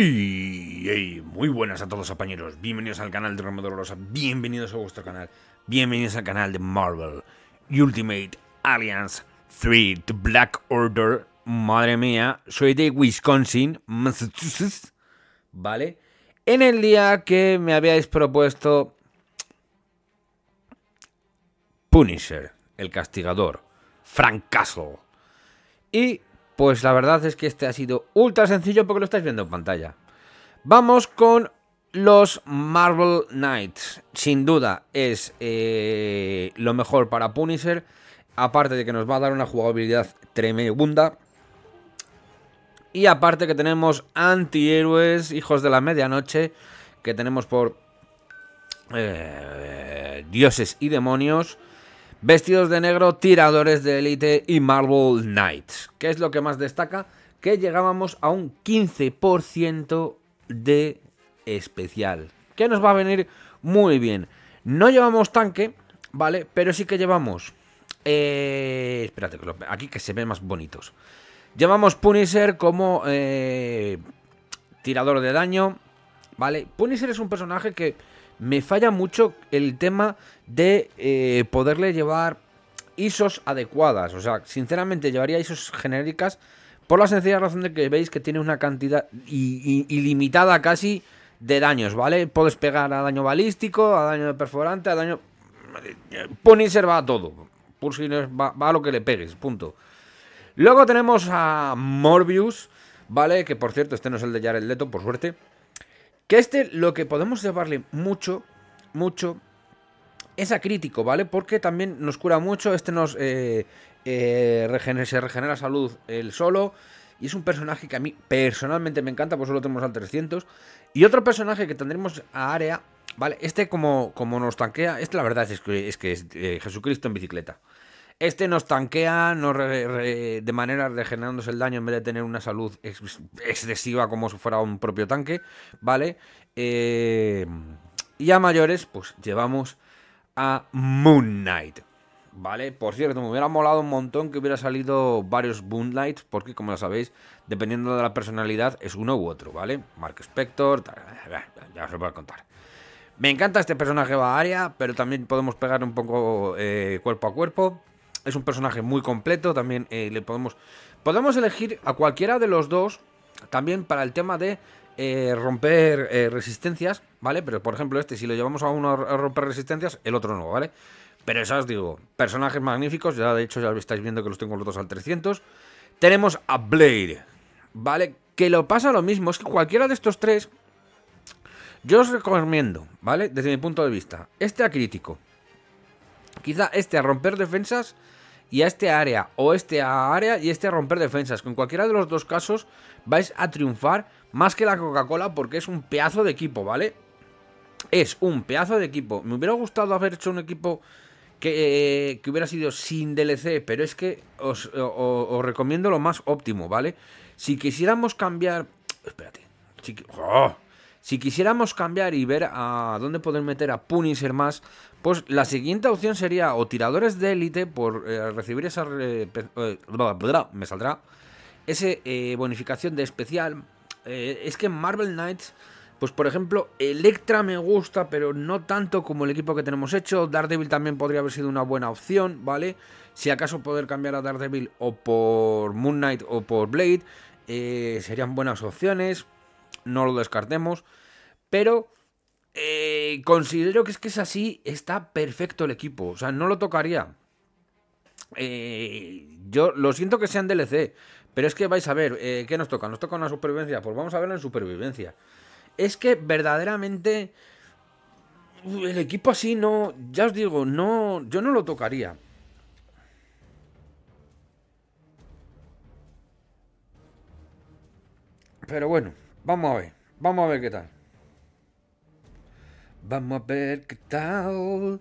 Y muy buenas a todos compañeros, bienvenidos al canal de Romero Rosa, bienvenidos a vuestro canal, bienvenidos al canal de Marvel Ultimate Alliance 3 The Black Order, madre mía, soy de Wisconsin, Massachusetts, ¿vale? En el día que me habíais propuesto Punisher, el castigador, Frank Castle, y pues la verdad es que este ha sido ultra sencillo porque lo estáis viendo en pantalla. Vamos con los Marvel Knights. Sin duda es eh, lo mejor para Punisher. Aparte de que nos va a dar una jugabilidad tremenda. Y aparte que tenemos antihéroes, hijos de la medianoche, que tenemos por eh, dioses y demonios. Vestidos de negro, tiradores de élite y Marble Knights. ¿Qué es lo que más destaca? Que llegábamos a un 15% de especial. Que nos va a venir muy bien. No llevamos tanque, ¿vale? Pero sí que llevamos... Eh, espérate, aquí que se ven más bonitos. Llevamos Punisher como eh, tirador de daño, ¿vale? Punisher es un personaje que me falla mucho el tema de eh, poderle llevar ISOs adecuadas. O sea, sinceramente llevaría ISOs genéricas por la sencilla razón de que veis que tiene una cantidad ilimitada casi de daños, ¿vale? Puedes pegar a daño balístico, a daño de perforante, a daño... Punisher va a todo. Punisher va, va a lo que le pegues, punto. Luego tenemos a Morbius, ¿vale? Que por cierto, este no es el de Jared Leto, por suerte. Que este lo que podemos llevarle mucho, mucho, es a crítico, ¿vale? Porque también nos cura mucho, este nos eh, eh, regenera, se regenera salud el solo. Y es un personaje que a mí personalmente me encanta, pues solo tenemos al 300. Y otro personaje que tendremos a área, ¿vale? Este como, como nos tanquea, este la verdad es que es, eh, Jesucristo en bicicleta. Este nos tanquea de manera regenerándose el daño en vez de tener una salud excesiva como si fuera un propio tanque, ¿vale? Eh, y a mayores, pues llevamos a Moon Knight. ¿Vale? Por cierto, me hubiera molado un montón que hubiera salido varios Moonlights, porque como lo sabéis, dependiendo de la personalidad, es uno u otro, ¿vale? Mark Spector, ya os lo voy a contar. Me encanta este personaje va área, pero también podemos pegar un poco eh, cuerpo a cuerpo es un personaje muy completo, también eh, le podemos... Podemos elegir a cualquiera de los dos, también para el tema de eh, romper eh, resistencias, ¿vale? Pero por ejemplo este, si lo llevamos a uno a romper resistencias, el otro no, ¿vale? Pero eso os digo, personajes magníficos, ya de hecho ya estáis viendo que los tengo los dos al 300. Tenemos a Blade, ¿vale? Que lo pasa lo mismo, es que cualquiera de estos tres, yo os recomiendo, ¿vale? Desde mi punto de vista, este a crítico, quizá este a romper defensas y a este área, o este área y este a romper defensas. Con cualquiera de los dos casos vais a triunfar más que la Coca-Cola porque es un pedazo de equipo, ¿vale? Es un pedazo de equipo. Me hubiera gustado haber hecho un equipo que, eh, que hubiera sido sin DLC, pero es que os, recomiendo lo más óptimo, ¿vale? Si quisiéramos cambiar... Espérate. ¡Oh! Si quisiéramos cambiar y ver a dónde poder meter a Punisher más, pues la siguiente opción sería o tiradores de élite por eh, recibir esa... Eh, me saldrá. Ese eh, bonificación de especial. es que Marvel Knights... Pues por ejemplo, Electra me gusta, pero no tanto como el equipo que tenemos hecho. Daredevil también podría haber sido una buena opción, ¿vale? Si acaso poder cambiar a Daredevil o por Moon Knight o por Blade, serían buenas opciones. No lo descartemos pero eh, considero que es que es así, está perfecto el equipo, o sea, no lo tocaría. Eh, yo lo siento que sean DLC, pero es que vais a ver, eh, ¿qué nos toca? ¿Nos toca una supervivencia? Pues vamos a verlo en supervivencia. Es que verdaderamente el equipo así no, ya os digo, no, yo no lo tocaría. Pero bueno, vamos a ver, vamos a ver qué tal. Vamos a ver qué tal.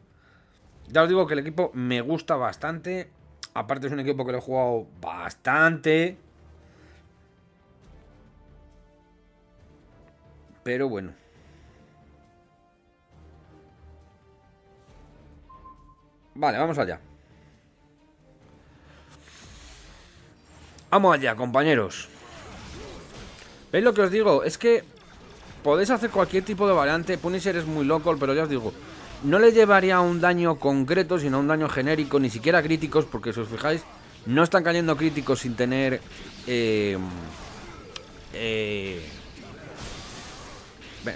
Ya os digo que el equipo me gusta bastante. Aparte es un equipo que lo he jugado bastante. Pero bueno. Vale, vamos allá. Vamos allá, compañeros. ¿Veis lo que os digo? Es que podéis hacer cualquier tipo de variante. Punisher es muy loco, pero ya os digo, no le llevaría un daño concreto, sino un daño genérico, ni siquiera críticos, porque si os fijáis, no están cayendo críticos sin tener... Eh, eh,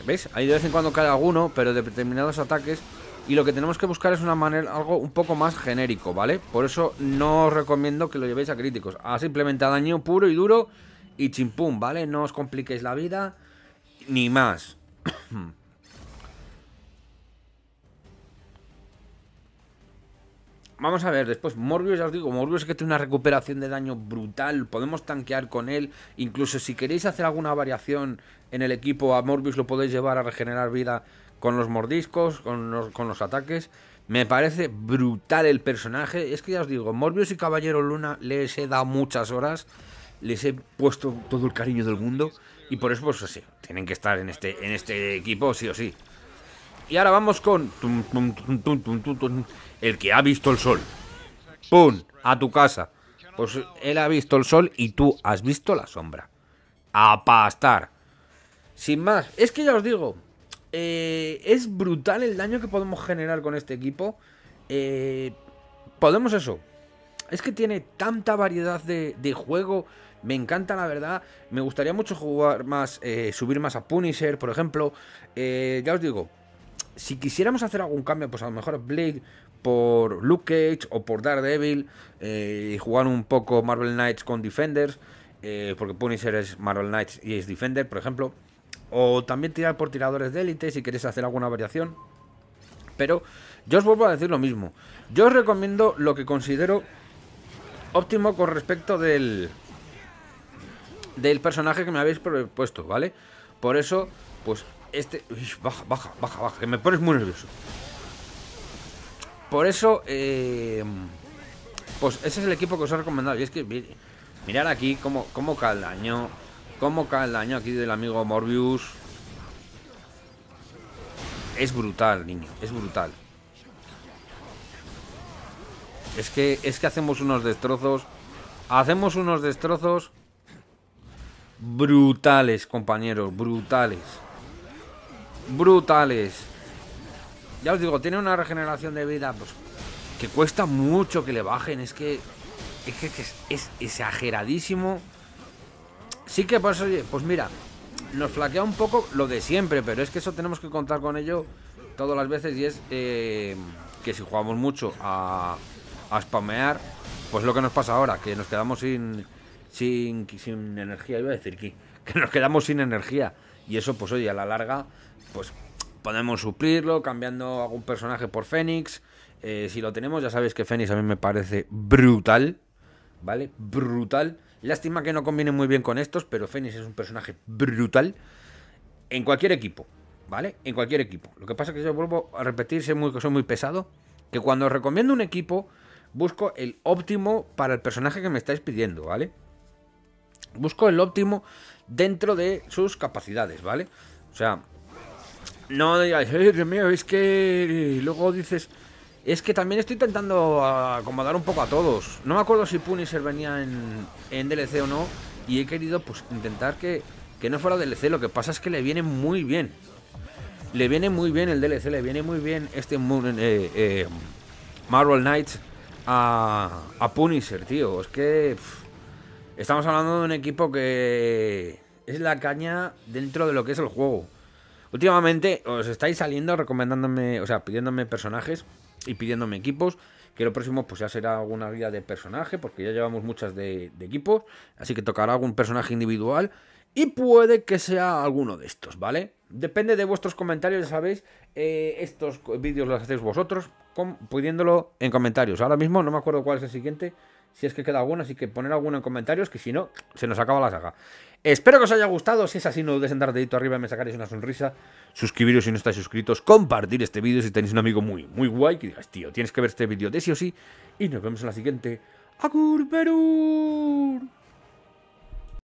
¿Veis? Ahí de vez en cuando cae alguno, pero de determinados ataques. Y lo que tenemos que buscar es una manera, algo un poco más genérico, ¿vale? Por eso no os recomiendo que lo llevéis a críticos. A simplemente a daño puro y duro y chimpum, ¿vale? No os compliquéis la vida ni más. Vamos a ver, después Morbius, ya os digo, Morbius es que tiene una recuperación de daño brutal, podemos tanquear con él, incluso si queréis hacer alguna variación en el equipo a Morbius lo podéis llevar a regenerar vida con los mordiscos, con los, con los ataques. Me parece brutal el personaje, es que ya os digo, Morbius y Caballero Luna les he dado muchas horas les he puesto todo el cariño del mundo y por eso, pues así, tienen que estar en este, en este equipo sí o sí. Y ahora vamos con el que ha visto el sol. ¡Pum! A tu casa. Pues él ha visto el sol y tú has visto la sombra. A pastar. Sin más, es que ya os digo, eh, es brutal el daño que podemos generar con este equipo. Eh, podemos eso. Es que tiene tanta variedad de juego me encanta, la verdad. Me gustaría mucho jugar más, eh, subir más a Punisher, por ejemplo. Eh, ya os digo, si quisiéramos hacer algún cambio, pues a lo mejor Blade por Luke Cage o por Daredevil eh, y jugar un poco Marvel Knights con Defenders, porque Punisher es Marvel Knights y es Defender, por ejemplo. O también tirar por tiradores de élite si queréis hacer alguna variación. Pero yo os vuelvo a decir lo mismo. Yo os recomiendo lo que considero óptimo con respecto del, del personaje que me habéis propuesto, ¿vale? Por eso, pues este... baja, baja, baja, baja, que me pones muy nervioso. Por eso, eh, pues ese es el equipo que os he recomendado. Y es que mirar aquí cómo, cómo cae el daño, cómo cae el daño aquí del amigo Morbius. Es brutal, niño, es brutal. Es que, es que hacemos unos destrozos. Hacemos unos destrozos brutales, compañeros, brutales. Brutales. Ya os digo, tiene una regeneración de vida pues, que cuesta mucho que le bajen. Es que es, que es, exageradísimo. Sí que pues, pues mira, nos flaquea un poco lo de siempre, pero es que eso tenemos que contar con ello todas las veces y es eh, que si jugamos mucho a, a spamear, pues lo que nos pasa ahora, que nos quedamos sin sin, energía, iba a decir que, nos quedamos sin energía. Y eso, pues oye, a la larga, pues podemos suplirlo cambiando algún personaje por Fénix. Eh, si lo tenemos, ya sabéis que Fénix a mí me parece brutal, ¿vale? Brutal. Lástima que no combine muy bien con estos, pero Fénix es un personaje brutal en cualquier equipo, ¿vale? En cualquier equipo. Lo que pasa es que yo vuelvo a repetir, soy muy, soy muy pesado, que cuando recomiendo un equipo, busco el óptimo para el personaje que me estáis pidiendo, ¿vale? busco el óptimo dentro de sus capacidades, ¿vale? O sea, no digáis, eh, Dios mío, es que luego dices... Es que también estoy intentando acomodar un poco a todos. No me acuerdo si Punisher venía en, en DLC o no. Y he querido pues intentar que, no fuera DLC. Lo que pasa es que le viene muy bien. Le viene muy bien el DLC. Le viene muy bien este eh, eh, Marvel Knights a, Punisher, tío. Es que... Estamos hablando de un equipo que es la caña dentro de lo que es el juego. Últimamente os estáis saliendo recomendándome, o sea, pidiéndome personajes y pidiéndome equipos. Que lo próximo pues ya será alguna guía de personaje, porque ya llevamos muchas de, equipos. Así que tocará algún personaje individual y puede que sea alguno de estos, ¿vale? Depende de vuestros comentarios, ya sabéis. Eh, estos vídeos los hacéis vosotros, pudiéndolo en comentarios. Ahora mismo no me acuerdo cuál es el siguiente. Si es que queda alguno, así que poner alguno en comentarios, que si no, se nos acaba la saga. Espero que os haya gustado. Si es así, no dudes en dar dedito arriba y me sacaréis una sonrisa. Suscribiros si no estáis suscritos. Compartir este vídeo si tenéis un amigo muy, muy guay que digas, tío, tienes que ver este vídeo de sí o sí. Y nos vemos en la siguiente. ¡A Perú!